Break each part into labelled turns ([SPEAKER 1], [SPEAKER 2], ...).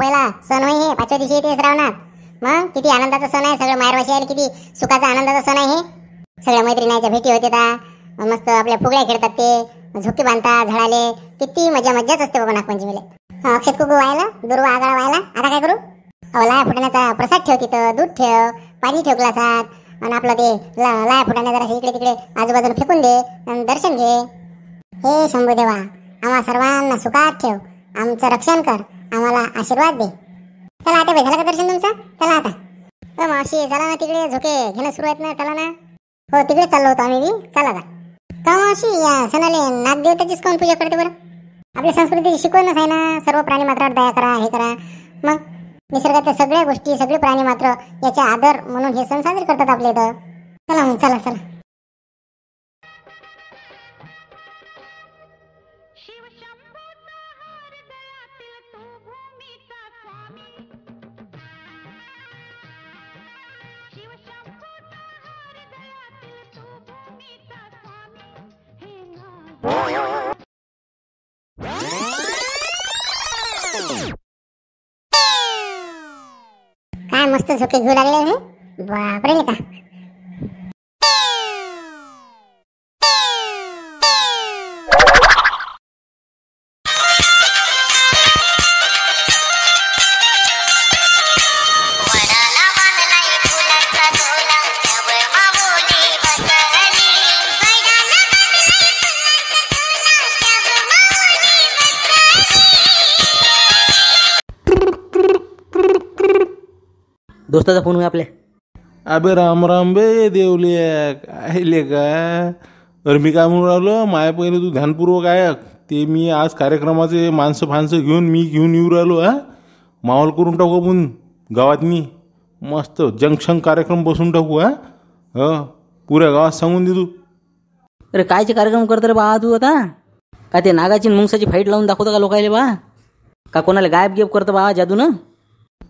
[SPEAKER 1] पहिला सण हे पाचव्या दिवशी येते श्रावणात मग किती आनंदाचा सण आहे सगळं मायरवाशी आहे किती सुखाचा आनंदाचा सण आहे हे सगळ्या मैत्रिणीच्या भेटी होते ता मस्त आपल्या फुगड्या खेळतात ते झोके बांधता झाडाले किती मजा मजाच असते बाबा नागपंचमीला अक्षत कुकू व्हायला दुर्वा आगाळ व्हायला आता काय करू लाया फुटण्याचा प्रसाद ठेव तिथं दूध ठेव पाणी ठेव ग्लासात आणि आपलं ते ला लाया जरा इकडे तिकडे आजूबाजूला फेकून दे आणि दर्शन घे हे शंभू देवा आम्हा सर्वांना सुखात ठेव आमचं रक्षण कर आम्हाला आशीर्वाद दे चला आता झालं का दर्शन तुमचं चला आता हो मावशी चला ना तिकडे झोके घेणं सुरू आहेत ना चला ना हो तिकडे चाललो होतो आम्ही बी चला का का मावशी या सणाले नागदेवताचीच कोण पूजा करते बरं आपल्या संस्कृतीची शिकवणच आहे ना सर्व प्राणी मात्र दया करा हे करा मग निसर्गातल्या सगळ्या गोष्टी सगळे प्राणी मात्र याचे आदर म्हणून हे सण साजरे करतात आपले इथं चला मग चला चला झोके घेऊ लागले बापरे का
[SPEAKER 2] दोस्ताचा फोन आपल्या अबे राम राम बे देवले काय का अरे मी काय म्हणून राहिलो माया पहिले तू ध्यानपूर्वक ऐक ते मी आज कार्यक्रमाचे माणसं फानसं घेऊन मी घेऊन येऊ राहिलो हा माहोल करून टाकू आपण गावात मी मस्त जंक्शन कार्यक्रम बसून टाकू हा पुऱ्या गावात सांगून दे तू
[SPEAKER 3] अरे कायचे कार्यक्रम करत रे बा तू आता का ते नागाची मुंगसाची फाईट लावून दाखवतो का लोकायले बा का कोणाला गायब गेप करतं बा जादू ना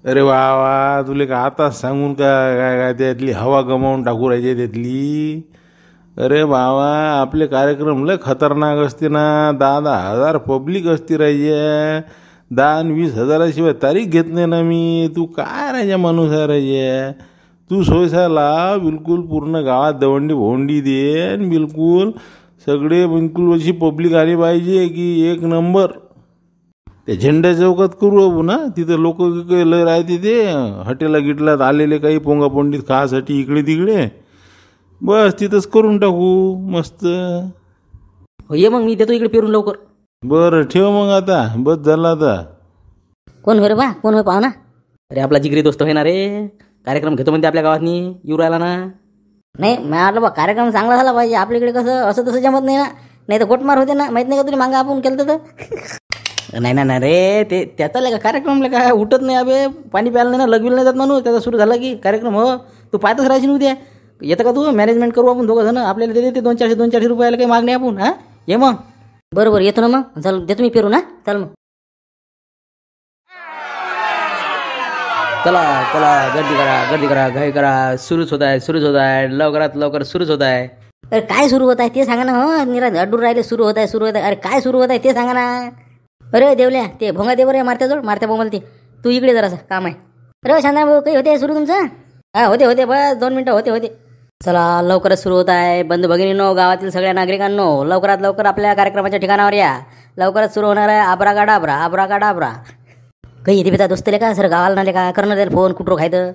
[SPEAKER 2] अरे वा वा तुले का आताच सांगून का काय काय त्यातली हवा गमावून टाकू राहायची त्यातली अरे बाबा आपले कार्यक्रम लय खतरनाक असते ना दहा दहा हजार पब्लिक असते राहिजे दहा आणि वीस हजाराशिवाय तारीख घेत नाही ना मी तू काय राहिजे माणूस आहे राहिजे तू सोयसाला बिलकुल पूर्ण गावात दवंडी भोंडी दे बिलकुल सगळे बिलकुल अशी पब्लिक आली पाहिजे की एक नंबर ते झेंड्या चौकात करू बाबू ना तिथं लोक लय राहते ते हॉटेला गिटलात आलेले काही पोंगापोंडीत खासाठी इकडे तिकडे बस तिथंच करून टाकू मस्त हो, ये मग मी देतो इकडे पेरून लवकर बरं ठेव मग आता बस झाला आता
[SPEAKER 4] कोण हो रे बा कोण हो पाहुना
[SPEAKER 3] अरे आपला जिगरी दोस्त होणार रे कार्यक्रम घेतो म्हणते आपल्या गावातनी येऊ राहिला ना
[SPEAKER 4] नाही मला बा कार्यक्रम चांगला झाला पाहिजे आपल्याकडे कसं असं तसं जमत नाही ना नाही तर गोटमार होते ना माहित नाही का तुम्ही मागं
[SPEAKER 3] आपण केलं तर नाही ना रे ते त्याचा का कार्यक्रम काय उठत नाही अबे पाणी प्यायला नाही ना लगविल नाही जात म्हणून त्याचा सुरू झाला की कार्यक्रम हो तू पाहतच राहशील उद्या येतं का तू मॅनेजमेंट करू आपण दोघं जण आपल्याला देते ते दोन चारशे दोन चारशे रुपयाला काही मागणी आपण हां ये मग बरोबर येतो ना मग चल देतो मी पेरू ना चल मग चला चला गर्दी करा गर्दी करा घाई करा सुरूच होत आहे सुरूच होत आहे लवकरात लवकर सुरूच होत आहे
[SPEAKER 4] अरे काय सुरू होत आहे ते सांगा ना हो निरा अडून राहिले सुरू होत आहे सुरू होत आहे अरे काय सुरू होत आहे ते सांगा ना अरे देवल्या ते भोंगा देवर आहे जोड मारत्या बोंबल ते तू इकडे जरासा काम आहे अरे शांता भाऊ काही होते सुरू तुमचं हा होते होते बस दोन मिनटं होते होते चला लवकरच सुरू होत आहे बंधू भगिनीनो गावातील सगळ्या नागरिकांनो लवकरात लवकर आपल्या कार्यक्रमाच्या ठिकाणावर या लवकरच सुरू होणार आहे आबरा गाडा डाबरा आबरा का डाबरा काही येते बेता दोस्तले का सर गावाला नाले का करणार त्याला फोन कुठरू खायचं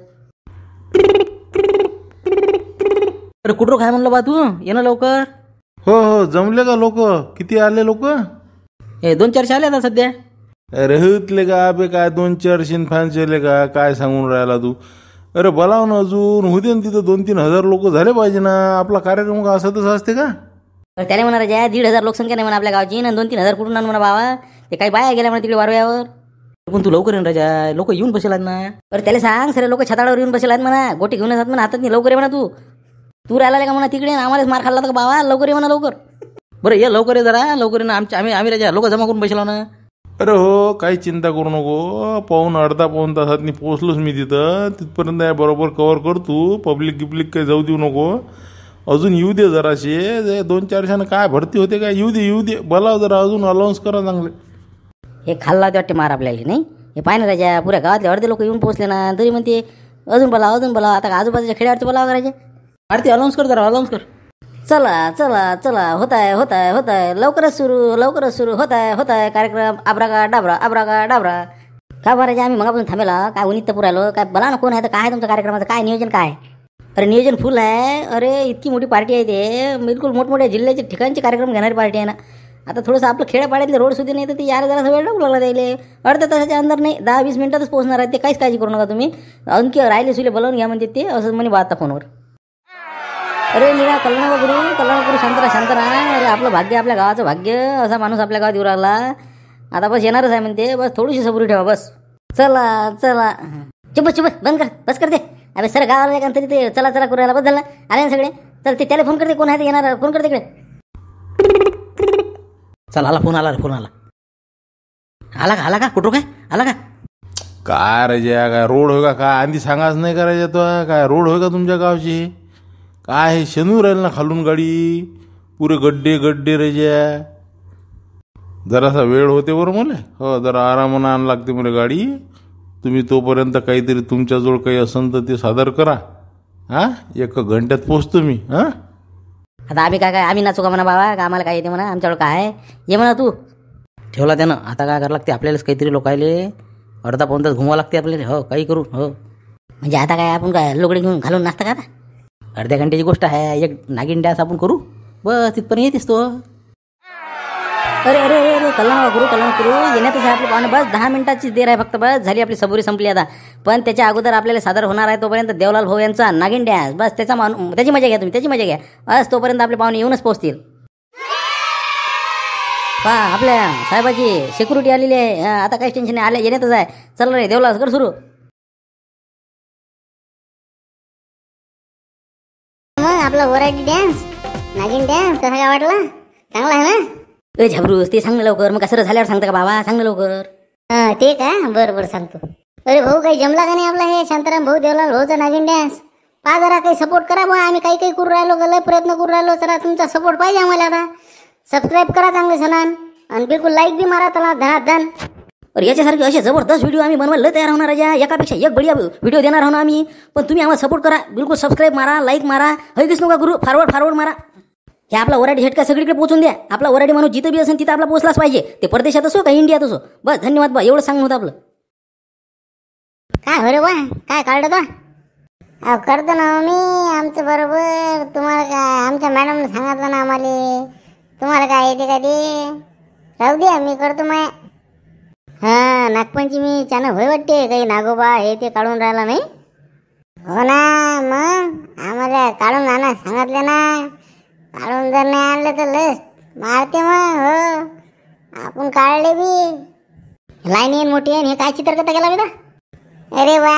[SPEAKER 3] अरे कुठं खाय म्हणलं बा तू ये ना लवकर हो हो जमले का लोक किती आले लोक हे दोन चारशे आले ना सध्या
[SPEAKER 2] रहितले का बे काय दोन चारशे शिनफानशेले का काय सांगून राहिला तू अरे बोलाव ना अजून होते ना तिथं दोन तीन हजार लोक झाले पाहिजे ना आपला कार्यक्रम का असतच असते का
[SPEAKER 4] त्याला त्याने म्हणा राजा दीड हजार लोकसंख्या नाही म्हणा आपल्या गावची ना दोन तीन हजार कुठून म्हणा बाबा ते काही बाया गेल्या म्हणा तिकडे वारव्यावर
[SPEAKER 3] पण तू लवकर येऊन राजा लोक येऊन बसेलात ना
[SPEAKER 4] अरे त्याला सांग सर लोक छताडावर येऊन बसेलात आहेत म्हणा गोटी घेऊन येतात म्हणा हातात लवकर ये म्हणा तू तू
[SPEAKER 3] राहिला का म्हणा तिकडे आम्हालाच मार खाल्ला का बाबा लवकर ये म्हणा लवकर बरं ये लवकर ये जरा लवकर ना आमच्या आम्ही आम्ही राजा लोक जमा करून पैसे ना
[SPEAKER 2] अरे हो काही चिंता करू नको पाहून अर्धा पाऊन तासात मी पोचलोच मी तिथं तिथपर्यंत बरोबर कवर करतो पब्लिक गिब्लिक काही जाऊ देऊ नको अजून येऊ दे जराशे दोन चारशानं काय भरती होते काय येऊ दे येऊ दे बोलाव जरा अजून अलाउन्स करा चांगले
[SPEAKER 4] हे खाल्ला वाटते मार आपल्याला नाही हे पाय ना राजा पुऱ्या गावातले अर्धे लोक येऊन पोहोचले ना तरी म्हणते अजून बोला अजून बोला आता आजूबाजूच्या खेड्यावरती बोलावं करायचे आरती अलाउन्स कर जरा अलाउन्स कर चला चला चला होत आहे होत आहे होत आहे लवकरच सुरू लवकरच सुरू होत आहे होत आहे कार्यक्रम आबरा का डाबरा आबरा का डाबरा काय जे आम्ही मगापासून थांबेला काय उनित पुर आलो काय बला ना कोण आहे तर काय तुमच्या कार्यक्रमाचं काय नियोजन काय अरे नियोजन फुल आहे अरे इतकी मोठी पार्टी आहे ते बिलकुल मोठमोठ्या जिल्ह्याचे ठिकाणचे कार्यक्रम घेणारी पार्टी आहे ना आता थोडंसं आपलं खेड्यापाड्यातले रोड सुद्धा नाही तर ते यार जरा वेळ लागू लागला त्याले अर्ध्या तासाच्या अंदर नाही दहा वीस मिनिटातच पोहोचणार आहे ते काहीच काळजी करू नका तुम्ही आणखी राहिले सुले बोलावून घ्या म्हणजे ते असं म्हणे बाता फोनवर अरे मीरा कल्पना बाबू कल्याण कल्पना शांत राहा अरे आपलं भाग्य आपल्या गावाचं भाग्य असा माणूस आपल्या गावात येऊ लागला आता बस येणारच आहे म्हणते बस थोडीशी सबुरी ठेवा बस चला चला चुप चुप बंद कर बस करते अरे सर गावाला आहे का तरी ते चला चला करू बस बदलला आले सगळे चल ते त्याला फोन करते कोण आहे ते येणार फोन करते इकडे
[SPEAKER 3] चल आला फोन आला फोन आला
[SPEAKER 2] आला का आला का कुठं काय आला का काय रे काय रोड होय का काय आधी सांगाच नाही करायचं तो काय रोड होय का तुमच्या गावची काय हे शनू राहील ना खालून गाडी पुरे गड्डे गड्डे रे जरासा वेळ होते बरं मला हो जरा आरामानं आण लागते मला गाडी तुम्ही तोपर्यंत काहीतरी तुमच्याजवळ काही असन तर ते सादर करा हा एक घंट्यात पोचतो मी हा आता
[SPEAKER 4] आम्ही काय काय आम्ही नाचू का म्हणा बाबा आम्हाला काय येते म्हणा आमच्याकडे काय ये म्हणा तू
[SPEAKER 3] ठेवला त्यानं आता काय करावं लागते आपल्यालाच काहीतरी लोकायले अर्धा पाऊन तास घुमावं लागते आपल्याला हो काही करू हो म्हणजे आता काय आपण काय लोकडे घेऊन घालून नाचता का आता अर्ध्या घंट्याची गोष्ट आहे एक नागिन डॅस आपण करू बस तिथपर्यंत येतेस तो अरे अरे अरे कलाम करू कलाम करू येण्यात पाहुणे बस दहा मिनिटाचीच देर आहे फक्त बस झाली आपली सबुरी संपली आता
[SPEAKER 4] पण त्याच्या अगोदर आपल्याला सादर होणार आहे तोपर्यंत देवलाल भाऊ यांचा नागिन डॅस बस त्याचा मान त्याची मजा घ्या तुम्ही त्याची मजा घ्या बस तोपर्यंत आपले पाहुणे येऊनच पोहोचतील पा आपल्या साहेबाची सिक्युरिटी आलेली आहे आता काहीच टेन्शन नाही आल्या येण्यातच आहे चल रे देवलाल कर सुरू आपला व्हरायटी डॅन्स नागिन डॅन्स कसा काय वाटला चांगला आहे ना ए ते सांग ना लवकर मग कसं झाल्यावर सांगता का बाबा सांग ना लवकर हा ते का बरं बरं सांगतो
[SPEAKER 1] अरे भाऊ काही जमला का नाही आपला हे शांताराम भाऊ देवला भाऊचा नागिन डॅन्स पा जरा काही सपोर्ट करा भाऊ आम्ही काही काही करू राहिलो गलय प्रयत्न करू राहिलो जरा तुमचा सपोर्ट पाहिजे आम्हाला आता सबस्क्राईब करा चांगले सणान आणि बिलकुल लाईक बी मारा त्याला धन
[SPEAKER 4] तर याच्यासारखे असे जबरदस्त व्हिडिओ
[SPEAKER 1] आम्ही बनवायला तयार होणार आहे एकापेक्षा
[SPEAKER 4] एक बढिया व्हिडिओ देणार आहोत आम्ही पण तुम्ही आम्हाला सपोर्ट करा बिलकुल सबस्क्राईब मारा लाईक मारा हगीच नका गुरु फॉरवर्ड फॉरवर्ड मारा हे आपला वराठी झटका सगळीकडे पोहोचून द्या आपला वराठी माणूस जिथं बी असेल तिथं आपला पोहोचलाच पाहिजे ते परदेशात असो का इंडियात असो बस धन्यवाद बा एवढं सांगून होतं आपलं
[SPEAKER 1] काय हो बरोबर काय काढत का करतो ना हो मी आमचं बरोबर तुम्हाला काय आमच्या मॅडम सांगितलं ना आम्हाला तुम्हाला काय येते का ते राहू द्या मी करतो माया हां छान होय वाटते काही नागोबा हे ते काढून राहिला नाही हो ना मग आम्हाला काढून आणा सांगितलं ना काढून जर नाही आणलं तर लस मारते मग हो आपण काढले बी लाईन येईन मोठी येईन हे काय चित्रकथा केला बेटा अरे वा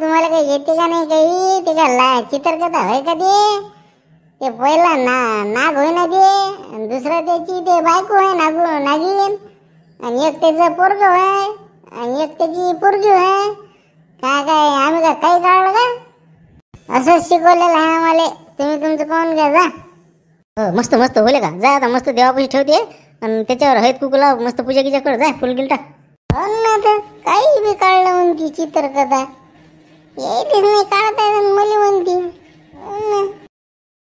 [SPEAKER 1] तुम्हाला काही येते का नाही काही ते का ला चित्रकथा होय का ते ते पहिला ना नाग होईना ना ते दुसरं त्याची ते बायको आहे नागू नागीन आणि एक त्याचं पोरग आहे आणि एक त्याची पोरगी आहे काय काय आम्ही काय काही काढलं का असंच शिकवलेलं आहे आम्हाला तुम्ही तुमचं पाहून घ्या जा हो मस्त मस्त बोले का जा आता मस्त देवापाशी ठेवते आणि त्याच्यावर कुक कुकला मस्त पूजा किजा कर जा फुल गिलटा हो ना तर काही बी काढलं म्हणती चित्रकथा येतेच नाही काढता येत मुली म्हणती